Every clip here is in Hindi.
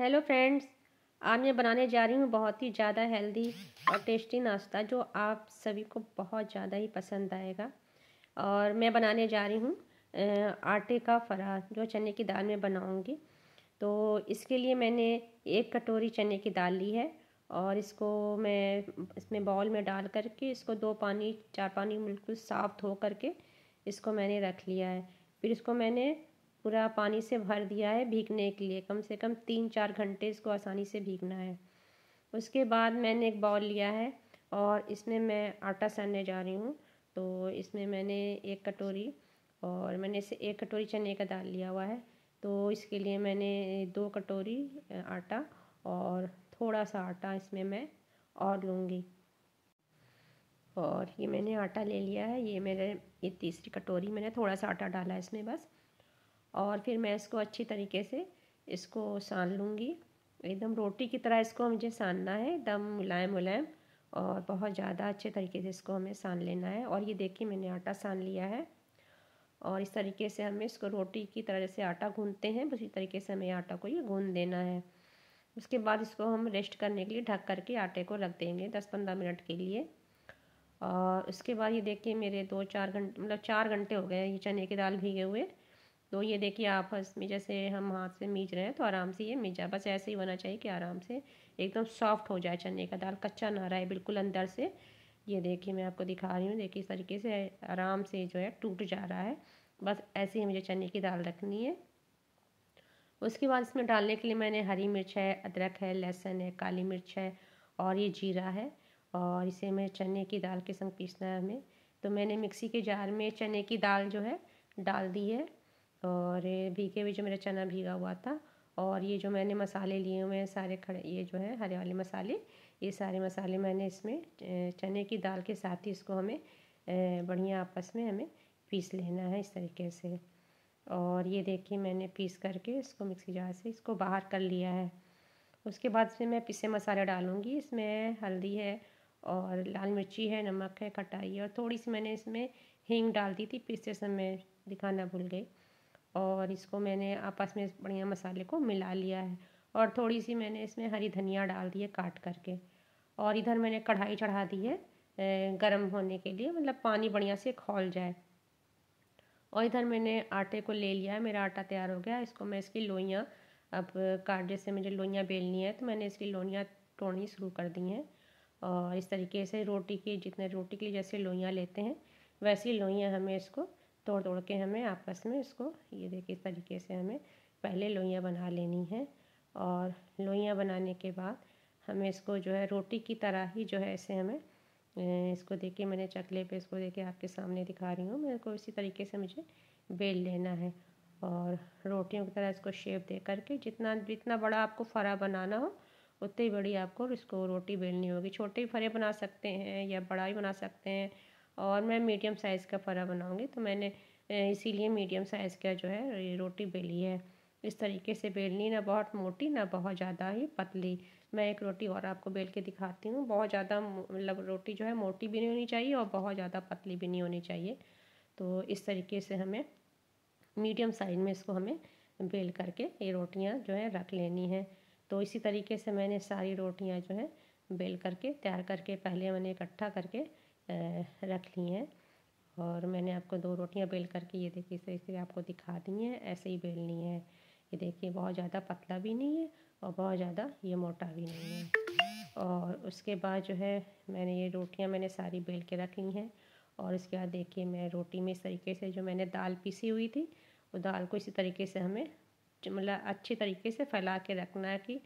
हेलो फ्रेंड्स आज मैं बनाने जा रही हूँ बहुत ही ज़्यादा हेल्दी और टेस्टी नाश्ता जो आप सभी को बहुत ज़्यादा ही पसंद आएगा और मैं बनाने जा रही हूँ आटे का फरार जो चने की दाल में बनाऊँगी तो इसके लिए मैंने एक कटोरी चने की दाल ली है और इसको मैं इसमें बॉल में डाल करके इसको दो पानी चार पानी बिल्कुल साफ़ धो करके इसको मैंने रख लिया है फिर इसको मैंने पूरा पानी से भर दिया है भीगने के लिए कम से कम तीन चार घंटे इसको आसानी से भीगना है उसके बाद मैंने एक बाउल लिया है और इसमें मैं आटा सानने जा रही हूँ तो इसमें मैंने एक कटोरी और मैंने इसे एक कटोरी चने का दाल लिया हुआ है तो इसके लिए मैंने दो कटोरी आटा और थोड़ा सा आटा इसमें मैं और लूँगी और ये मैंने आटा ले लिया है ये मेरे ये तीसरी कटोरी मैंने थोड़ा सा आटा डाला है इसमें बस और फिर मैं इसको अच्छी तरीके से इसको सान लूँगी एकदम रोटी की तरह इसको मुझे सानना है एकदम मुलायम मुलायम और बहुत ज़्यादा अच्छे तरीके से इसको हमें सान लेना है और ये देखिए मैंने आटा सान लिया है और इस तरीके से हमें इसको रोटी की तरह जैसे आटा गूंदते हैं उसी तरीके से हमें आटा को ये गूंद देना है उसके बाद इसको हम रेस्ट करने के लिए ढक करके आटे को रख देंगे दस पंद्रह मिनट के लिए और उसके बाद ये देखिए मेरे दो चार घंटे मतलब चार घंटे हो गए ये चने की दाल भीगे हुए तो ये देखिए आपस में जैसे हम हाथ से मीच रहे हैं तो आराम से ये मिल जाए बस ऐसे ही होना चाहिए कि आराम से एकदम सॉफ्ट हो जाए चने का दाल कच्चा ना रहे बिल्कुल अंदर से ये देखिए मैं आपको दिखा रही हूँ देखिए इस तरीके से आराम से जो है टूट जा रहा है बस ऐसे ही मुझे चने की दाल रखनी है उसके बाद इसमें डालने के लिए मैंने हरी मिर्च है अदरक है लहसुन है काली मिर्च है और ये जीरा है और इसे मैं चने की दाल के संग पीसना है हमें तो मैंने मिक्सी के जार में चने की दाल जो है डाल दी है और भीगे हुए जो मेरा चना भीगा हुआ था और ये जो मैंने मसाले लिए हुए हैं सारे खड़े ये जो है हरे वाले मसाले ये सारे मसाले मैंने इसमें चने की दाल के साथ ही इसको हमें बढ़िया आपस में हमें पीस लेना है इस तरीके से और ये देखिए मैंने पीस करके इसको मिक्सी जार से इसको बाहर कर लिया है उसके बाद इसमें मैं पिसे मसाले डालूँगी इसमें हल्दी है और लाल मिर्ची है नमक है खटाई है और थोड़ी सी मैंने इसमें हींग डाल दी थी पीसते समय दिखाना भूल गई और इसको मैंने आपस में बढ़िया मसाले को मिला लिया है और थोड़ी सी मैंने इसमें हरी धनिया डाल दी है काट करके और इधर मैंने कढ़ाई चढ़ा दी है गर्म होने के लिए मतलब पानी बढ़िया से खोल जाए और इधर मैंने आटे को ले लिया है मेरा आटा तैयार हो गया इसको मैं इसकी लोइयाँ अब काट जैसे मुझे लोइयाँ बेलनी है तो मैंने इसकी लोइयाँ तोड़नी शुरू कर दी हैं और इस तरीके से रोटी की जितने रोटी के लिए जैसे लोइयाँ लेते हैं वैसी लोइयाँ हमें इसको तोड़ तोड़ के हमें आपस में इसको ये देखिए इस तरीके से हमें पहले लोइयाँ बना लेनी है और लोइयाँ बनाने के बाद हमें इसको जो है रोटी की तरह ही जो है ऐसे हमें इसको देखिए मैंने चकले पे इसको देखिए आपके सामने दिखा रही हूँ मेरे को इसी तरीके से मुझे बेल लेना है और रोटियों की तरह इसको शेप दे करके जितना जितना बड़ा आपको फरा बनाना हो उतनी बड़ी आपको इसको रोटी बेलनी होगी छोटे फरे बना सकते हैं या बड़ा ही बना सकते हैं और मैं मीडियम साइज़ का परा बनाऊँगी तो मैंने इसीलिए मीडियम साइज़ का जो है रोटी बेली है इस तरीके से बेलनी ना बहुत मोटी ना बहुत ज़्यादा ही पतली मैं एक रोटी और आपको बेल के दिखाती हूँ बहुत ज़्यादा मतलब रोटी जो है मोटी भी नहीं होनी चाहिए और बहुत ज़्यादा पतली भी नहीं होनी चाहिए तो इस तरीके से हमें मीडियम साइज में इसको हमें बेल करके ये रोटियाँ जो है रख लेनी है तो इसी तरीके से मैंने सारी रोटियाँ जो है बेल करके तैयार करके पहले मैंने इकट्ठा करके रख ली हैं और मैंने आपको दो रोटियां बेल करके ये देखिए इस तरीके से आपको दिखा दी हैं ऐसे ही बेलनी है ये देखिए बहुत ज़्यादा पतला भी नहीं है और बहुत ज़्यादा ये मोटा भी नहीं है और उसके बाद जो है मैंने ये रोटियां मैंने सारी बेल के रख ली हैं और इसके बाद देखिए मैं रोटी में इस तरीके से जो मैंने दाल पीसी हुई थी वो दाल को इसी तरीके से हमें मतलब अच्छी तरीके से फैला के रखना है कि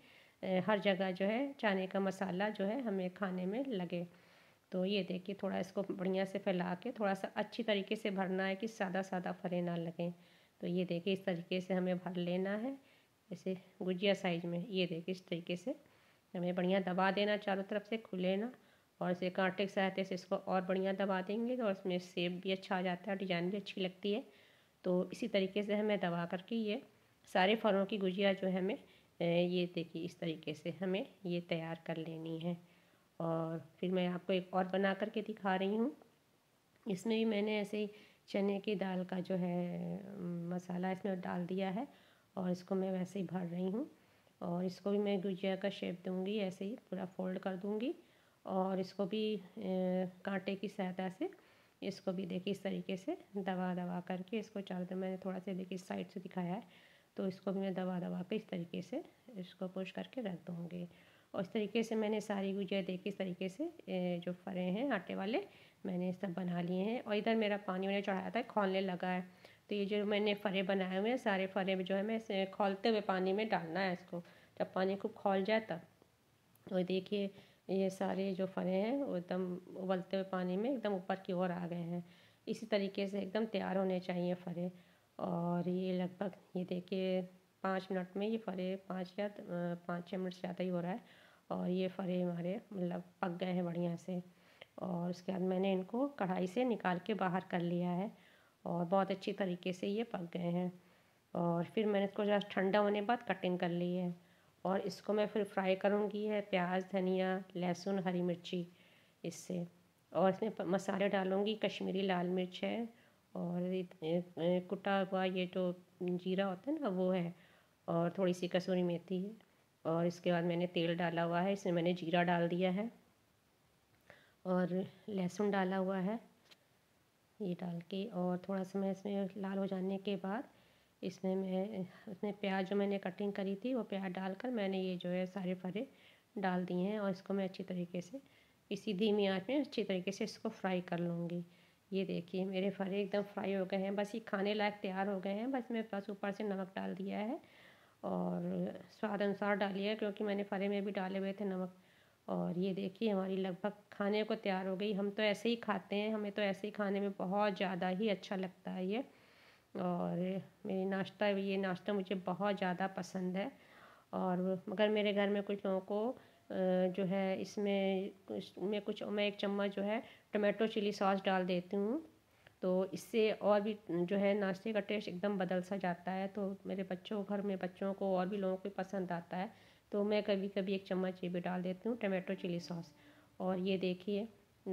हर जगह जो है चने का मसाला जो है हमें खाने में लगे तो ये देखिए थोड़ा इसको बढ़िया से फैला के थोड़ा सा अच्छी तरीके से भरना है कि सादा सादा फरे ना लगें तो ये देखिए इस तरीके से हमें भर लेना है जैसे गुजिया साइज में ये देखिए इस तरीके से हमें बढ़िया दबा देना चारों तरफ से खुले ना और इसे कांटे की सहायता से इसको और बढ़िया दबा देंगे तो इसमें सेब भी अच्छा आ जाता है डिज़ाइन भी अच्छी लगती है तो इसी तरीके से हमें दबा करके ये सारे फलों की गुजिया जो है हमें ये देखिए इस तरीके से हमें ये तैयार कर लेनी है और फिर मैं आपको एक और बना करके दिखा रही हूँ इसमें भी मैंने ऐसे ही चने की दाल का जो है मसाला इसमें डाल दिया है और इसको मैं वैसे ही भर रही हूँ और इसको भी मैं गुजिया का शेप दूंगी ऐसे ही पूरा फोल्ड कर दूंगी और इसको भी कांटे की सहायता से इसको भी देखिए इस तरीके से दबा दबा करके इसको चारों तरफ मैंने थोड़ा सा देखिए साइड से दिखाया है तो इसको भी मैं दबा दबा के इस तरीके से इसको पुश करके रख दूँगी और इस तरीके से मैंने सारी गुजिया देखी इस तरीके से जो फरे हैं आटे वाले मैंने सब बना लिए हैं और इधर मेरा पानी मैंने चढ़ाया था खोलने लगा है तो ये जो मैंने फरे बनाए हुए हैं सारे फरे जो है मैं खोलते हुए पानी में डालना है इसको जब पानी खूब खोल जाए तब तो देखिए ये सारे जो फरे हैं वो एकदम उबलते हुए पानी में एकदम ऊपर की ओर आ गए हैं इसी तरीके से एकदम तैयार होने चाहिए फरे और ये लगभग ये देखिए पाँच मिनट में ये फरे पाँच या पाँच छः मिनट से ज़्यादा ही हो रहा है और ये फरे हमारे मतलब पक गए हैं बढ़िया से और उसके बाद मैंने इनको कढ़ाई से निकाल के बाहर कर लिया है और बहुत अच्छी तरीके से ये पक गए हैं और फिर मैंने इसको जरा ठंडा होने बाद कटिंग कर ली है और इसको मैं फिर फ्राई करूँगी है प्याज धनिया लहसुन हरी मिर्ची इससे और इसमें मसाले डालूँगी कश्मीरी लाल मिर्च है और कुटा हुआ ये जो जीरा होता है ना वो है और थोड़ी सी कसूरी मेथी है और इसके बाद मैंने तेल डाला हुआ है इसमें मैंने जीरा डाल दिया है और लहसुन डाला हुआ है ये डाल के और थोड़ा सा मैं इसमें लाल हो जाने के बाद इसमें मैं उसमें प्याज जो मैंने कटिंग करी थी वो प्याज डालकर मैंने ये जो है सारे फरे डाल दिए हैं और इसको मैं अच्छी तरीके से इसी धीमी आँच में अच्छी तरीके से इसको फ्राई कर लूँगी ये देखिए मेरे फरे एकदम फ्राई हो गए हैं बस ये खाने लायक तैयार हो गए हैं बस मैं बस ऊपर से नमक डाल दिया है और स्वाद अनुसार डालिए क्योंकि मैंने फरे में भी डाले हुए थे नमक और ये देखिए हमारी लगभग खाने को तैयार हो गई हम तो ऐसे ही खाते हैं हमें तो ऐसे ही खाने में बहुत ज़्यादा ही अच्छा लगता है ये और मेरी नाश्ता ये नाश्ता मुझे बहुत ज़्यादा पसंद है और मगर मेरे घर में कुछ लोगों को जो है इसमें इसमें कुछ मैं एक चम्मच जो है टोमेटो चिली सॉस डाल देती हूँ तो इससे और भी जो है नाश्ते का टेस्ट एकदम बदल सा जाता है तो मेरे बच्चों घर में बच्चों को और भी लोगों को पसंद आता है तो मैं कभी कभी एक चम्मच ये भी डाल देती हूँ टमाटो चिली सॉस और ये देखिए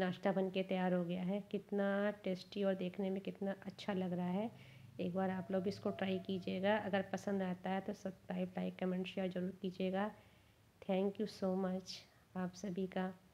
नाश्ता बन के तैयार हो गया है कितना टेस्टी और देखने में कितना अच्छा लग रहा है एक बार आप लोग इसको ट्राई कीजिएगा अगर पसंद आता है तो सब्सक्राइब लाइक कमेंट शेयर ज़रूर कीजिएगा थैंक यू सो मच आप सभी का